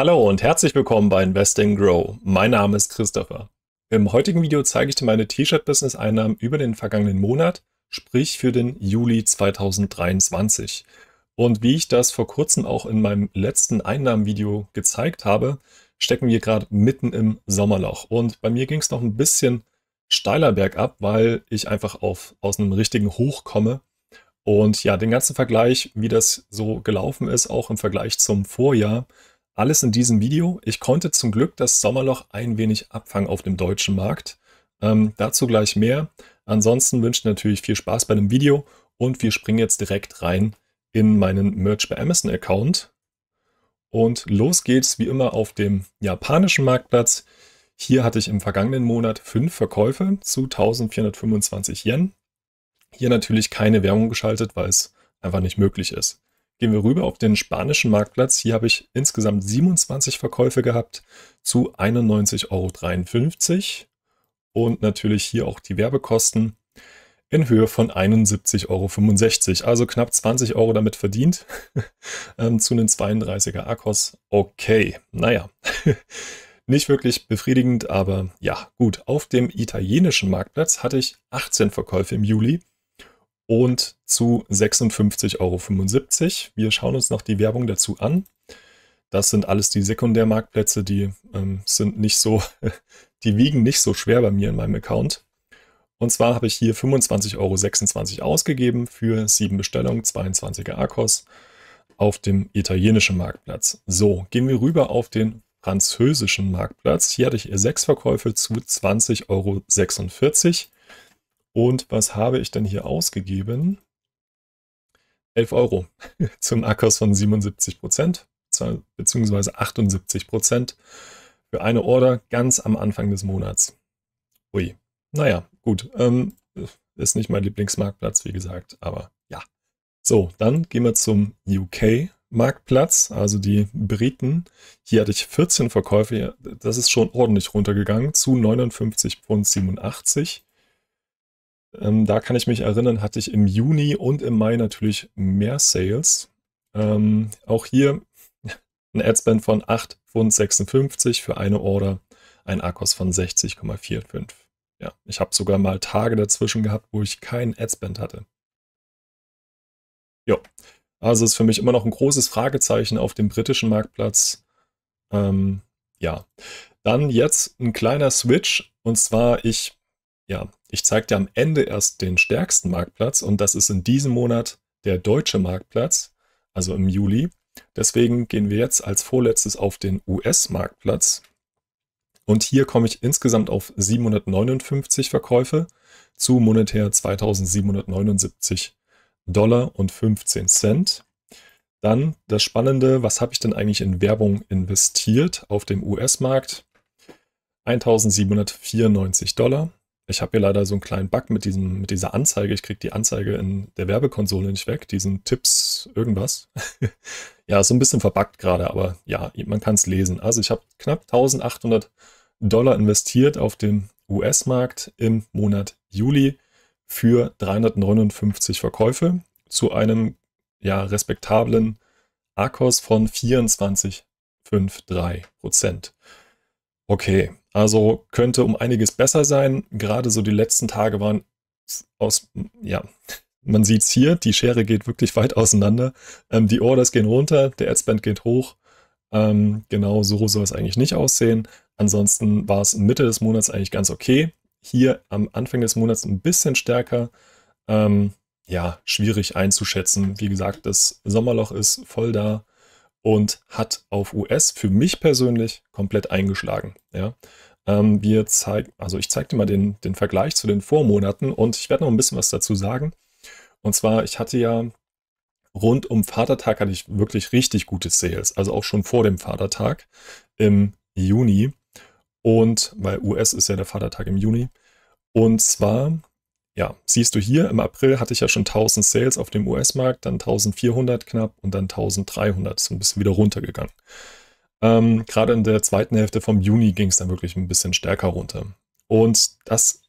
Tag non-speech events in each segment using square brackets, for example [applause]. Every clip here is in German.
Hallo und herzlich willkommen bei Invest in Grow. Mein Name ist Christopher. Im heutigen Video zeige ich dir meine T-Shirt-Business-Einnahmen über den vergangenen Monat, sprich für den Juli 2023. Und wie ich das vor kurzem auch in meinem letzten Einnahmenvideo gezeigt habe, stecken wir gerade mitten im Sommerloch. Und bei mir ging es noch ein bisschen steiler bergab, weil ich einfach auf, aus einem richtigen Hoch komme. Und ja, den ganzen Vergleich, wie das so gelaufen ist, auch im Vergleich zum Vorjahr, alles in diesem Video. Ich konnte zum Glück das Sommerloch ein wenig abfangen auf dem deutschen Markt. Ähm, dazu gleich mehr. Ansonsten wünsche ich natürlich viel Spaß bei dem Video und wir springen jetzt direkt rein in meinen Merch bei Amazon Account. Und los geht's wie immer auf dem japanischen Marktplatz. Hier hatte ich im vergangenen Monat fünf Verkäufe zu 1425 Yen. Hier natürlich keine Werbung geschaltet, weil es einfach nicht möglich ist. Gehen wir rüber auf den spanischen Marktplatz. Hier habe ich insgesamt 27 Verkäufe gehabt zu 91,53 Euro. Und natürlich hier auch die Werbekosten in Höhe von 71,65 Euro. Also knapp 20 Euro damit verdient [laughs] ähm, zu einem 32er Akkos. Okay, naja. [laughs] Nicht wirklich befriedigend, aber ja, gut. Auf dem italienischen Marktplatz hatte ich 18 Verkäufe im Juli und zu 56,75 Euro. Wir schauen uns noch die Werbung dazu an. Das sind alles die Sekundärmarktplätze, die ähm, sind nicht so, [laughs] die wiegen nicht so schwer bei mir in meinem Account. Und zwar habe ich hier 25,26 Euro ausgegeben für sieben Bestellungen, 22er Akkus auf dem italienischen Marktplatz. So, gehen wir rüber auf den französischen Marktplatz. Hier hatte ich sechs Verkäufe zu 20,46 Euro. Und was habe ich denn hier ausgegeben? 11 Euro [laughs] zum Akkurs von 77 Prozent beziehungsweise 78 Prozent für eine Order ganz am Anfang des Monats. Ui, naja, gut. Ähm, ist nicht mein Lieblingsmarktplatz, wie gesagt, aber ja. So, dann gehen wir zum UK. Marktplatz, also die Briten. Hier hatte ich 14 Verkäufe. Das ist schon ordentlich runtergegangen zu 59,87 Pfund. Ähm, da kann ich mich erinnern, hatte ich im Juni und im Mai natürlich mehr Sales. Ähm, auch hier [laughs] ein Adspend von 8,56 Pfund für eine Order, ein Akkus von 60,45. Ja, ich habe sogar mal Tage dazwischen gehabt, wo ich keinen Adspend hatte. Ja, also ist für mich immer noch ein großes Fragezeichen auf dem britischen Marktplatz. Ähm, ja, dann jetzt ein kleiner Switch und zwar ich, ja, ich zeige dir am Ende erst den stärksten Marktplatz und das ist in diesem Monat der deutsche Marktplatz, also im Juli. Deswegen gehen wir jetzt als vorletztes auf den US-Marktplatz. Und hier komme ich insgesamt auf 759 Verkäufe zu monetär 2779 Dollar und 15 Cent. Dann das Spannende, was habe ich denn eigentlich in Werbung investiert auf dem US-Markt? 1794 Dollar. Ich habe hier leider so einen kleinen Bug mit, diesem, mit dieser Anzeige. Ich kriege die Anzeige in der Werbekonsole nicht weg, diesen Tipps irgendwas. [laughs] ja, ist so ein bisschen verbuggt gerade, aber ja, man kann es lesen. Also ich habe knapp 1800 Dollar investiert auf dem US-Markt im Monat Juli für 359 Verkäufe zu einem ja, respektablen Akkus von 24,53 Okay, also könnte um einiges besser sein. Gerade so die letzten Tage waren aus, ja, man sieht es hier, die Schere geht wirklich weit auseinander. Ähm, die Orders gehen runter, der Adspend geht hoch. Ähm, genau so soll es eigentlich nicht aussehen. Ansonsten war es Mitte des Monats eigentlich ganz okay. Hier am Anfang des Monats ein bisschen stärker. Ähm, ja, schwierig einzuschätzen. Wie gesagt, das Sommerloch ist voll da und hat auf US für mich persönlich komplett eingeschlagen. Ja. Ähm, wir zeigen, also ich zeige dir mal den, den Vergleich zu den Vormonaten und ich werde noch ein bisschen was dazu sagen. Und zwar, ich hatte ja rund um Vatertag hatte ich wirklich richtig gute Sales, also auch schon vor dem Vatertag im Juni. Und weil US ist ja der Vatertag im Juni. Und zwar, ja, siehst du hier, im April hatte ich ja schon 1000 Sales auf dem US-Markt, dann 1400 knapp und dann 1300, so ein bisschen wieder runtergegangen. Ähm, Gerade in der zweiten Hälfte vom Juni ging es dann wirklich ein bisschen stärker runter. Und das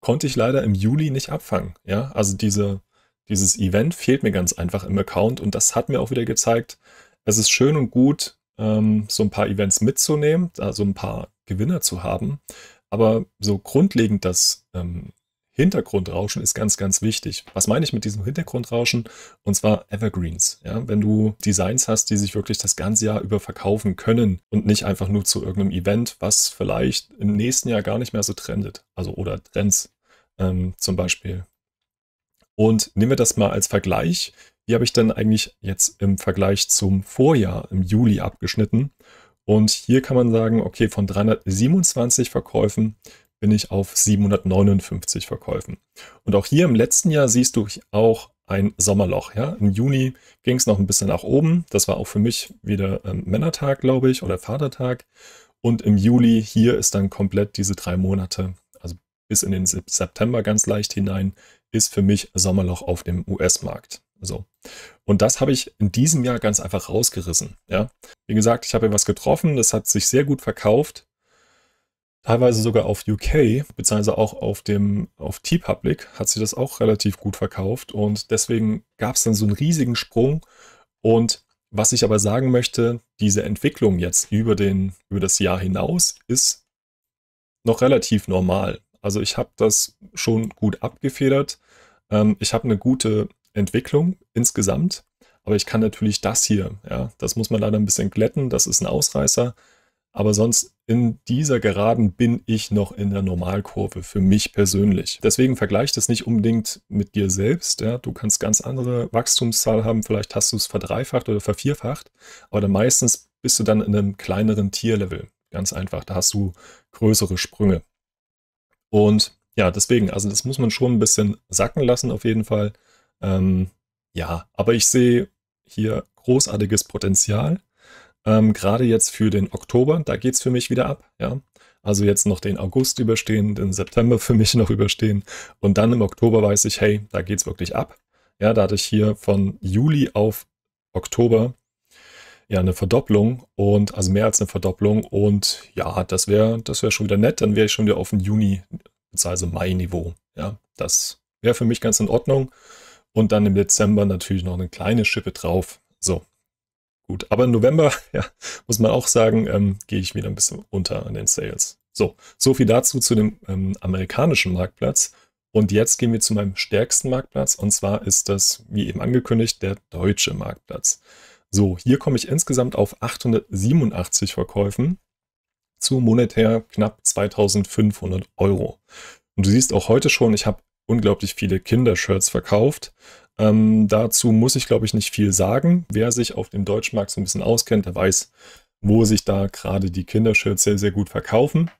konnte ich leider im Juli nicht abfangen. Ja, also diese, dieses Event fehlt mir ganz einfach im Account und das hat mir auch wieder gezeigt, es ist schön und gut, ähm, so ein paar Events mitzunehmen, da so ein paar Gewinner zu haben. Aber so grundlegend das ähm, Hintergrundrauschen ist ganz, ganz wichtig. Was meine ich mit diesem Hintergrundrauschen? Und zwar Evergreens. Ja? Wenn du Designs hast, die sich wirklich das ganze Jahr über verkaufen können und nicht einfach nur zu irgendeinem Event, was vielleicht im nächsten Jahr gar nicht mehr so trendet. Also oder Trends ähm, zum Beispiel. Und nehmen wir das mal als Vergleich. Wie habe ich denn eigentlich jetzt im Vergleich zum Vorjahr im Juli abgeschnitten? Und hier kann man sagen, okay, von 327 Verkäufen bin ich auf 759 Verkäufen. Und auch hier im letzten Jahr siehst du auch ein Sommerloch. Ja? Im Juni ging es noch ein bisschen nach oben. Das war auch für mich wieder ähm, Männertag, glaube ich, oder Vatertag. Und im Juli hier ist dann komplett diese drei Monate, also bis in den September ganz leicht hinein, ist für mich Sommerloch auf dem US-Markt. So. Und das habe ich in diesem Jahr ganz einfach rausgerissen. Ja? Wie gesagt, ich habe etwas getroffen, das hat sich sehr gut verkauft teilweise sogar auf UK, beziehungsweise auch auf dem auf T-Public hat sie das auch relativ gut verkauft und deswegen gab es dann so einen riesigen Sprung. Und was ich aber sagen möchte, diese Entwicklung jetzt über, den, über das Jahr hinaus ist noch relativ normal. Also ich habe das schon gut abgefedert. Ähm, ich habe eine gute Entwicklung insgesamt, aber ich kann natürlich das hier, ja, das muss man leider ein bisschen glätten, das ist ein Ausreißer, aber sonst in dieser Geraden bin ich noch in der Normalkurve für mich persönlich. Deswegen vergleich das nicht unbedingt mit dir selbst. Ja? Du kannst ganz andere Wachstumszahl haben. Vielleicht hast du es verdreifacht oder vervierfacht. Aber dann meistens bist du dann in einem kleineren Tierlevel. Ganz einfach. Da hast du größere Sprünge. Und ja, deswegen, also das muss man schon ein bisschen sacken lassen auf jeden Fall. Ähm, ja, aber ich sehe hier großartiges Potenzial. Ähm, Gerade jetzt für den Oktober, da geht es für mich wieder ab. Ja? Also jetzt noch den August überstehen, den September für mich noch überstehen. Und dann im Oktober weiß ich, hey, da geht es wirklich ab. Ja, da hatte ich hier von Juli auf Oktober ja eine Verdopplung und also mehr als eine Verdopplung. Und ja, das wäre das wäre schon wieder nett. Dann wäre ich schon wieder auf dem Juni, also Mai-Niveau. Ja, das wäre für mich ganz in Ordnung. Und dann im Dezember natürlich noch eine kleine Schippe drauf. So, gut. Aber im November, [laughs] ja, muss man auch sagen, ähm, gehe ich wieder ein bisschen unter an den Sales. So, so viel dazu zu dem ähm, amerikanischen Marktplatz. Und jetzt gehen wir zu meinem stärksten Marktplatz. Und zwar ist das, wie eben angekündigt, der deutsche Marktplatz. So, hier komme ich insgesamt auf 887 Verkäufen zu monetär knapp 2500 Euro. Und du siehst auch heute schon, ich habe unglaublich viele Kindershirts verkauft. Ähm, dazu muss ich, glaube ich, nicht viel sagen. Wer sich auf dem Deutschmarkt so ein bisschen auskennt, der weiß, wo sich da gerade die Kindershirts sehr, sehr gut verkaufen.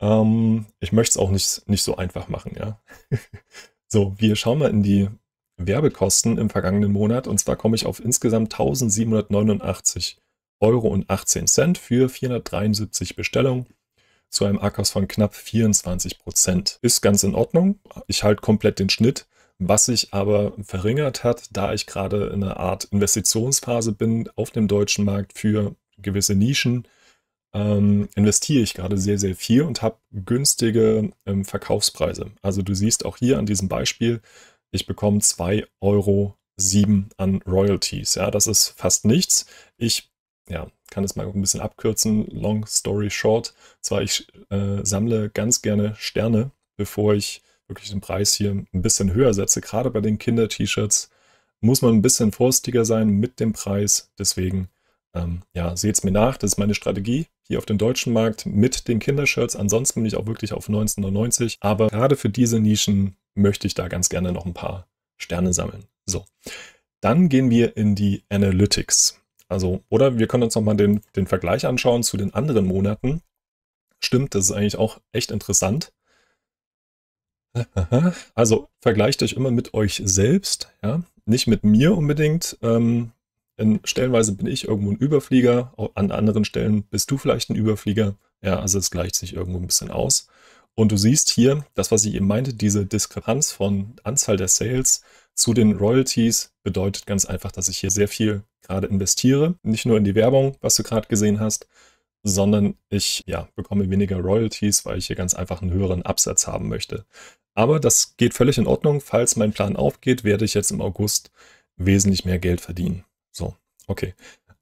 Ähm, ich möchte es auch nicht, nicht so einfach machen, ja. [laughs] so, wir schauen mal in die Werbekosten im vergangenen Monat und zwar komme ich auf insgesamt 1789 Euro und 18 Cent für 473 Bestellungen zu einem Akkus von knapp 24 Prozent. Ist ganz in Ordnung. Ich halte komplett den Schnitt was sich aber verringert hat, da ich gerade in einer Art Investitionsphase bin auf dem deutschen Markt für gewisse Nischen, ähm, investiere ich gerade sehr, sehr viel und habe günstige ähm, Verkaufspreise. Also du siehst auch hier an diesem Beispiel, ich bekomme 2,07 Euro an Royalties. Ja, das ist fast nichts. Ich ja, kann es mal ein bisschen abkürzen, long story short. Zwar ich äh, sammle ganz gerne Sterne, bevor ich wirklich den Preis hier ein bisschen höher setze. Gerade bei den Kinder-T-Shirts muss man ein bisschen vorsichtiger sein mit dem Preis. Deswegen, ähm, ja, seht es mir nach. Das ist meine Strategie hier auf dem deutschen Markt mit den Kindershirts. Ansonsten bin ich auch wirklich auf 1990. Aber gerade für diese Nischen möchte ich da ganz gerne noch ein paar Sterne sammeln. So, dann gehen wir in die Analytics. Also, oder wir können uns nochmal den, den Vergleich anschauen zu den anderen Monaten. Stimmt, das ist eigentlich auch echt interessant. Also vergleicht euch immer mit euch selbst, ja, nicht mit mir unbedingt. Ähm, in stellenweise bin ich irgendwo ein Überflieger, an anderen Stellen bist du vielleicht ein Überflieger. Ja, also es gleicht sich irgendwo ein bisschen aus. Und du siehst hier, das, was ich eben meinte, diese Diskrepanz von Anzahl der Sales zu den Royalties bedeutet ganz einfach, dass ich hier sehr viel gerade investiere. Nicht nur in die Werbung, was du gerade gesehen hast, sondern ich ja, bekomme weniger Royalties, weil ich hier ganz einfach einen höheren Absatz haben möchte. Aber das geht völlig in Ordnung. Falls mein Plan aufgeht, werde ich jetzt im August wesentlich mehr Geld verdienen. So, okay.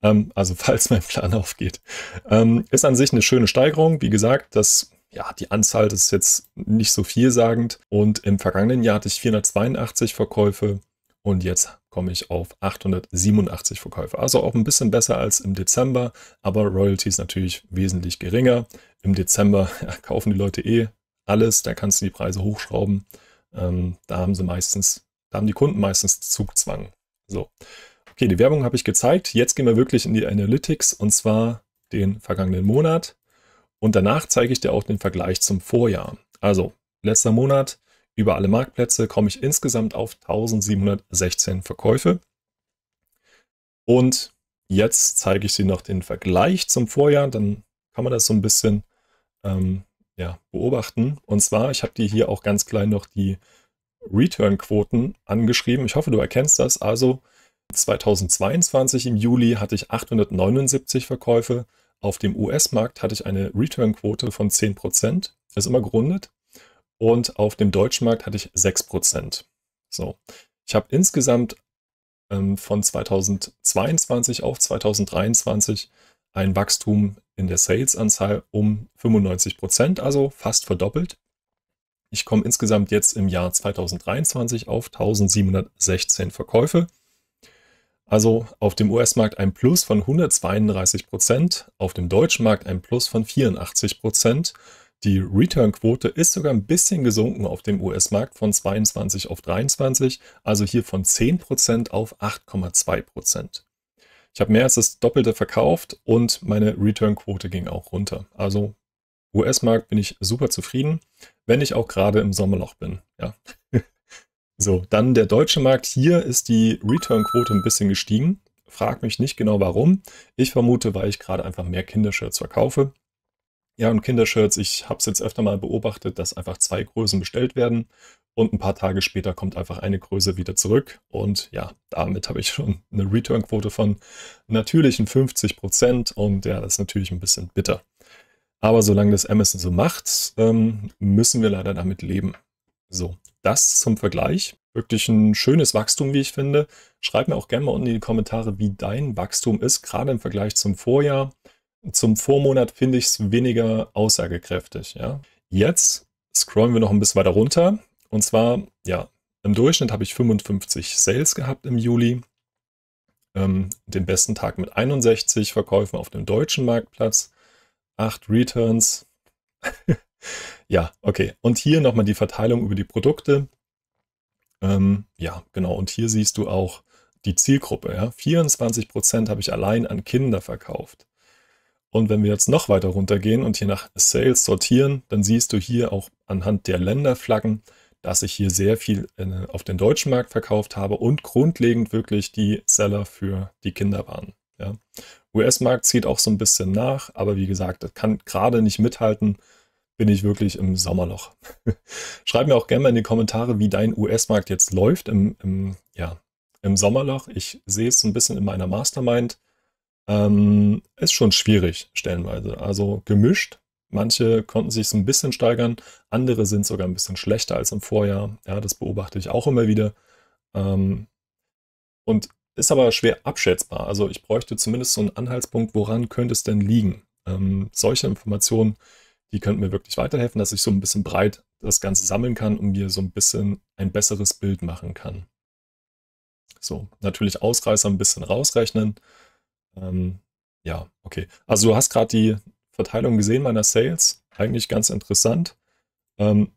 Ähm, also [laughs] falls mein Plan aufgeht. Ähm, ist an sich eine schöne Steigerung. Wie gesagt, das, ja, die Anzahl das ist jetzt nicht so vielsagend. Und im vergangenen Jahr hatte ich 482 Verkäufe und jetzt komme ich auf 887 Verkäufe. Also auch ein bisschen besser als im Dezember, aber Royalties natürlich wesentlich geringer. Im Dezember [laughs] kaufen die Leute eh alles, da kannst du die Preise hochschrauben. Ähm, da haben sie meistens, da haben die Kunden meistens Zugzwang. So. Okay, die Werbung habe ich gezeigt. Jetzt gehen wir wirklich in die Analytics und zwar den vergangenen Monat. Und danach zeige ich dir auch den Vergleich zum Vorjahr. Also, letzter Monat über alle Marktplätze komme ich insgesamt auf 1716 Verkäufe. Und jetzt zeige ich Sie noch den Vergleich zum Vorjahr, dann kann man das so ein bisschen ähm, ja, beobachten. Und zwar, ich habe dir hier auch ganz klein noch die Return-Quoten angeschrieben. Ich hoffe, du erkennst das. Also 2022 im Juli hatte ich 879 Verkäufe. Auf dem US-Markt hatte ich eine Return-Quote von 10%. Das Ist immer gerundet und auf dem deutschen Markt hatte ich 6%. So, ich habe insgesamt ähm, von 2022 auf 2023 ein Wachstum in der Sales-Anzahl um 95%, also fast verdoppelt. Ich komme insgesamt jetzt im Jahr 2023 auf 1716 Verkäufe. Also auf dem US-Markt ein Plus von 132 Prozent, auf dem deutschen Markt ein Plus von 84 Prozent die Return-Quote ist sogar ein bisschen gesunken auf dem US-Markt von 22 auf 23, also hier von 10% auf 8,2%. Ich habe mehr als das Doppelte verkauft und meine Return-Quote ging auch runter. Also US-Markt bin ich super zufrieden, wenn ich auch gerade im Sommerloch bin. Ja. [laughs] so, dann der deutsche Markt. Hier ist die Return-Quote ein bisschen gestiegen. Frag mich nicht genau warum. Ich vermute, weil ich gerade einfach mehr Kindershirts verkaufe. Ja, und Kindershirts, ich habe es jetzt öfter mal beobachtet, dass einfach zwei Größen bestellt werden und ein paar Tage später kommt einfach eine Größe wieder zurück. Und ja, damit habe ich schon eine Return-Quote von natürlichen 50 Prozent und ja, das ist natürlich ein bisschen bitter. Aber solange das Amazon so macht, ähm, müssen wir leider damit leben. So, das zum Vergleich. Wirklich ein schönes Wachstum, wie ich finde. Schreib mir auch gerne mal unten in die Kommentare, wie dein Wachstum ist, gerade im Vergleich zum Vorjahr. Zum Vormonat finde ich es weniger aussagekräftig. Ja? Jetzt scrollen wir noch ein bisschen weiter runter. Und zwar, ja, im Durchschnitt habe ich 55 Sales gehabt im Juli. Ähm, den besten Tag mit 61 Verkäufen auf dem deutschen Marktplatz, 8 Returns. [laughs] ja, okay. Und hier nochmal die Verteilung über die Produkte. Ähm, ja, genau. Und hier siehst du auch die Zielgruppe. Ja. 24% habe ich allein an Kinder verkauft. Und wenn wir jetzt noch weiter runtergehen und hier nach Sales sortieren, dann siehst du hier auch anhand der Länderflaggen, dass ich hier sehr viel äh, auf den deutschen Markt verkauft habe und grundlegend wirklich die Seller für die Kinder waren. Ja. US-Markt zieht auch so ein bisschen nach, aber wie gesagt, das kann gerade nicht mithalten, bin ich wirklich im Sommerloch. [laughs] Schreib mir auch gerne mal in die Kommentare, wie dein US-Markt jetzt läuft im, im, ja, im Sommerloch. Ich sehe es so ein bisschen in meiner Mastermind ähm, ist schon schwierig stellenweise. Also gemischt. Manche konnten sich so ein bisschen steigern, andere sind sogar ein bisschen schlechter als im Vorjahr. Ja, das beobachte ich auch immer wieder. Ähm, und ist aber schwer abschätzbar. Also ich bräuchte zumindest so einen Anhaltspunkt, woran könnte es denn liegen? Ähm, solche Informationen, die könnten mir wirklich weiterhelfen, dass ich so ein bisschen breit das Ganze sammeln kann und mir so ein bisschen ein besseres Bild machen kann. So, natürlich Ausreißer ein bisschen rausrechnen. Ähm, ja, okay. Also du hast gerade die Verteilung gesehen meiner Sales. Eigentlich ganz interessant. Ähm,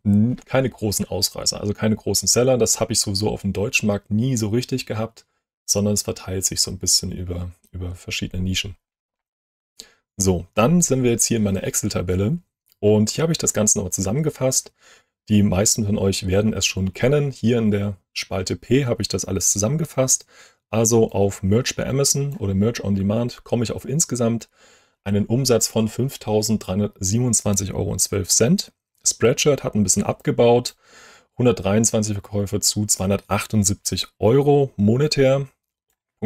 keine großen Ausreißer, also keine großen Seller. Das habe ich sowieso auf dem deutschen Markt nie so richtig gehabt, sondern es verteilt sich so ein bisschen über, über verschiedene Nischen. So, dann sind wir jetzt hier in meiner Excel-Tabelle und hier habe ich das Ganze nochmal zusammengefasst. Die meisten von euch werden es schon kennen. Hier in der Spalte P habe ich das alles zusammengefasst also auf Merch bei Amazon oder Merch on Demand komme ich auf insgesamt einen Umsatz von 5.327,12 Euro. Spreadshirt hat ein bisschen abgebaut. 123 Verkäufe zu 278 Euro monetär.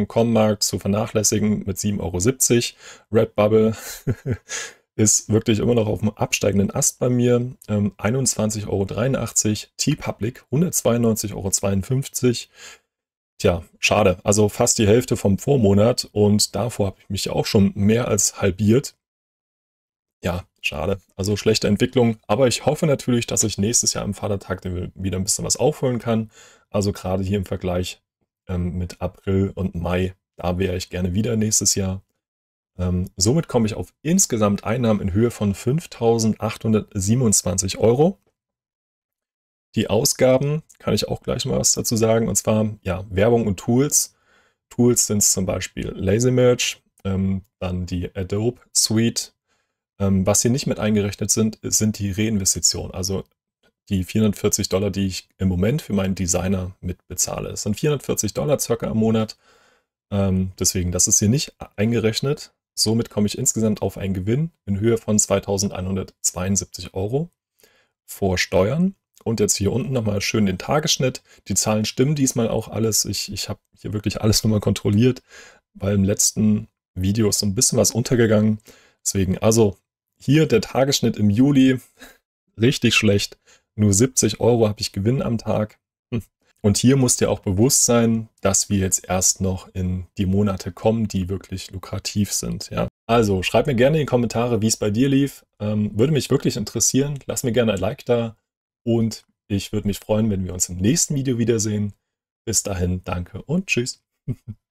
Com-Markt zu vernachlässigen mit 7,70 Euro. Redbubble [laughs] ist wirklich immer noch auf dem absteigenden Ast bei mir. Ähm, 21,83 Euro. T-Public 192,52 Euro. Tja, schade. Also fast die Hälfte vom Vormonat und davor habe ich mich auch schon mehr als halbiert. Ja, schade. Also schlechte Entwicklung. Aber ich hoffe natürlich, dass ich nächstes Jahr im Vatertag wieder ein bisschen was aufholen kann. Also gerade hier im Vergleich ähm, mit April und Mai, da wäre ich gerne wieder nächstes Jahr. Ähm, somit komme ich auf insgesamt Einnahmen in Höhe von 5.827 Euro. Die Ausgaben kann ich auch gleich mal was dazu sagen. Und zwar, ja, Werbung und Tools. Tools sind zum Beispiel LazyMerge, ähm, dann die Adobe Suite. Ähm, was hier nicht mit eingerechnet sind, sind die Reinvestitionen. Also die 440 Dollar, die ich im Moment für meinen Designer mit bezahle. Es sind 440 Dollar circa im Monat. Ähm, deswegen, das ist hier nicht eingerechnet. Somit komme ich insgesamt auf einen Gewinn in Höhe von 2172 Euro vor Steuern und jetzt hier unten nochmal schön den Tagesschnitt. Die Zahlen stimmen diesmal auch alles. Ich, ich habe hier wirklich alles nochmal kontrolliert, weil im letzten Video ist so ein bisschen was untergegangen. Deswegen, also hier der Tagesschnitt im Juli, [laughs] richtig schlecht. Nur 70 Euro habe ich Gewinn am Tag. Hm. Und hier muss dir auch bewusst sein, dass wir jetzt erst noch in die Monate kommen, die wirklich lukrativ sind. Ja. Also schreib mir gerne in die Kommentare, wie es bei dir lief. Ähm, würde mich wirklich interessieren. Lass mir gerne ein Like da. Und ich würde mich freuen, wenn wir uns im nächsten Video wiedersehen. Bis dahin, danke und tschüss. [laughs]